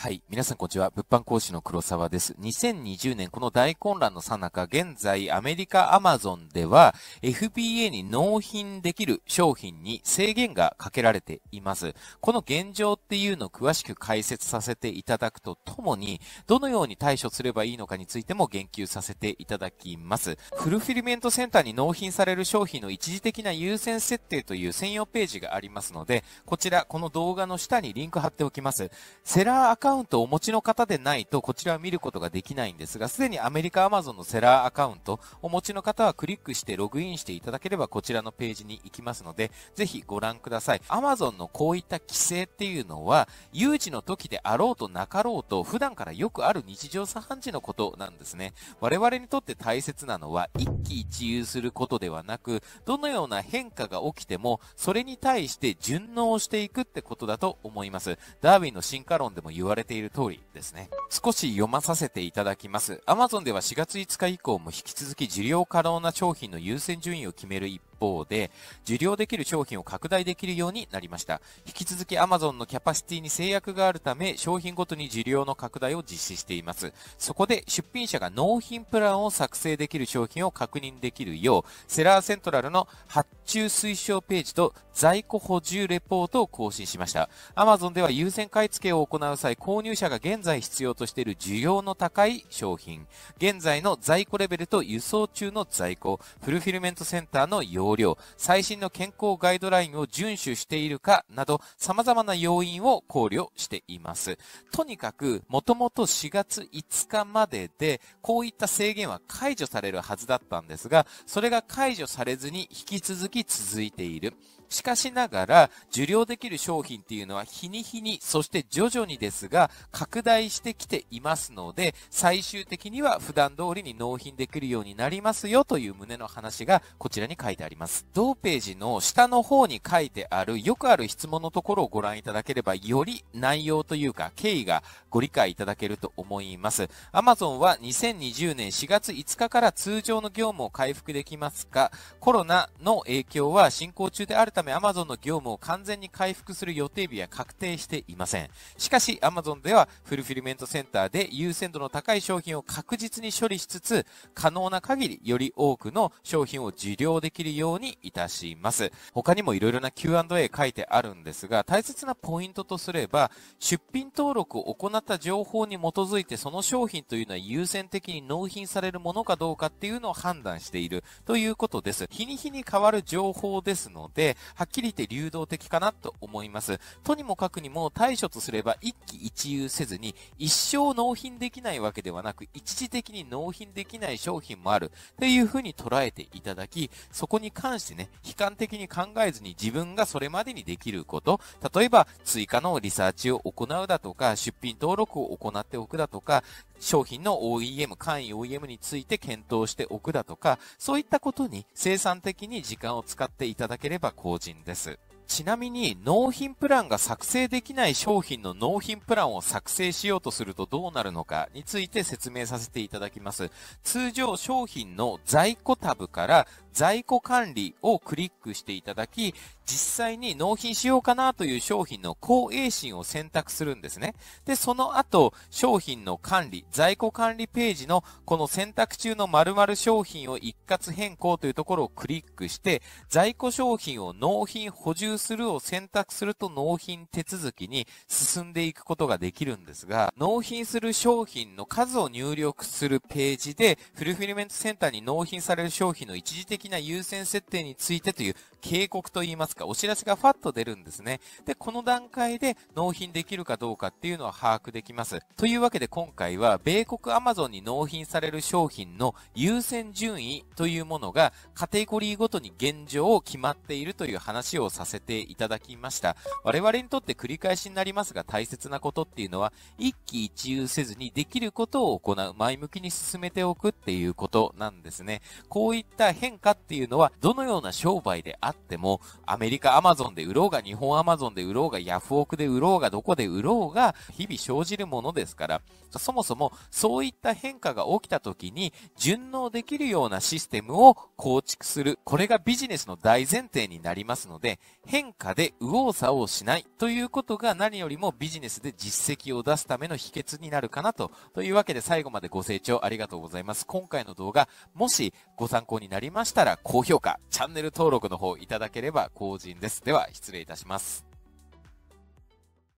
はい。皆さん、こんにちは。物販講師の黒沢です。2020年、この大混乱のさなか、現在、アメリカアマゾンでは、FBA に納品できる商品に制限がかけられています。この現状っていうのを詳しく解説させていただくとともに、どのように対処すればいいのかについても言及させていただきます。フルフィルメントセンターに納品される商品の一時的な優先設定という専用ページがありますので、こちら、この動画の下にリンク貼っておきます。セラーカウントをお持ちの方でないと、こちらは見ることができないんですが、すでにアメリカアマゾンのセラーアカウントお持ちの方はクリックしてログインしていただければこちらのページに行きますので、ぜひご覧ください。Amazon のこういった規制っていうのは、有事の時であろうとなかろうと、普段からよくある日常茶飯事のことなんですね。我々にとって大切なのは、一喜一憂することではなく、どのような変化が起きても、それに対して順応していくってことだと思います。ダーウィンの進化論でも言われれている通り、ですね。少し読まさせていただきます。Amazon では4月5日以降も引き続き受領可能な商品の優先順位を決める一方で、受領できる商品を拡大できるようになりました。引き続き Amazon のキャパシティに制約があるため、商品ごとに受領の拡大を実施しています。そこで出品者が納品プランを作成できる商品を確認できるよう、セラーセントラルの発注推奨ページと在庫補充レポートを更新しました。Amazon では優先買い付けを行う際、購入者が現在在必要としている需要の高い商品、現在の在庫レベルと輸送中の在庫、フルフィルメントセンターの容量、最新の健康ガイドラインを遵守しているかなど、様々な要因を考慮しています。とにかく、もともと4月5日までで、こういった制限は解除されるはずだったんですが、それが解除されずに引き続き続いている。しかしながら、受領できる商品っていうのは日に日に、そして徐々にですが、拡大してきていますので、最終的には普段通りに納品できるようになりますよという旨の話がこちらに書いてあります。同ページの下の方に書いてあるよくある質問のところをご覧いただければ、より内容というか経緯がご理解いただけると思います。Amazon は2020年4月5日から通常の業務を回復できますが、コロナの影響は進行中であるため Amazon の業務を完全に回復する予定日は確定していません。しかし Amazon ではフルフィルメントセンターで優先度の高い商品を確実に処理しつつ、可能な限りより多くの商品を受領できるようにいたします。他にも色々な Q&A 書いてあるんですが、大切なポイントとすれば、出品登録を行った情報に基づいてその商品というのは優先的に納品されるものかどうかっていうのを判断しているということです。日に日に変わる情報ですので、はっきり言って流動的かなと思います。とにもかくにも対処とすれば一喜一憂せずに、一生納品できないわけではなく、一時的に納品できない商品もあるっていうふうに捉えていただき、そこに関してね、悲観的に考えずに自分がそれまでにできること、例えば追加のリサーチを行うだとか、出品登録を行っておくだとか、商品の OEM、簡易 OEM について検討しておくだとか、そういったことに生産的に時間を使っていただければ向法人です。ちなみに納品プランが作成できない商品の納品プランを作成しようとするとどうなるのかについて説明させていただきます。通常商品の在庫タブから在庫管理をクリックしていただき、実際に納品しようかなという商品の公営心を選択するんですね。で、その後、商品の管理、在庫管理ページのこの選択中の〇〇商品を一括変更というところをクリックして、在庫商品を納品補充するを選択すると納品手続きに進んでいくことができるんですが、納品する商品の数を入力するページで、フルフィルメントセンターに納品される商品の一時的な優先設定についてという警告といいますか、お知らせがファッと出るんですね。で、この段階で納品できるかどうかっていうのは把握できます。というわけで今回は、米国アマゾンに納品される商品の優先順位というものがカテゴリーごとに現状を決まっているという話をさせていただきました。我々にとって繰り返しになりますが大切なことっていうのは、一喜一憂せずにできることを行う、前向きに進めておくっていうことなんですね。こういった変化っていうのは、どのような商売であっても、アメリカアマゾンで売ろうが、日本アマゾンで売ろうが、ヤフオクで売ろうが、どこで売ろうが、日々生じるものですから、そもそもそういった変化が起きた時に、順応できるようなシステムを構築する。これがビジネスの大前提になりますので、変化で右往左往しないということが何よりもビジネスで実績を出すための秘訣になるかなと。というわけで最後までご清聴ありがとうございます。今回の動画、もしご参考になりましたしたら高評価、チャンネル登録の方いただければ幸甚です。では、失礼いたします。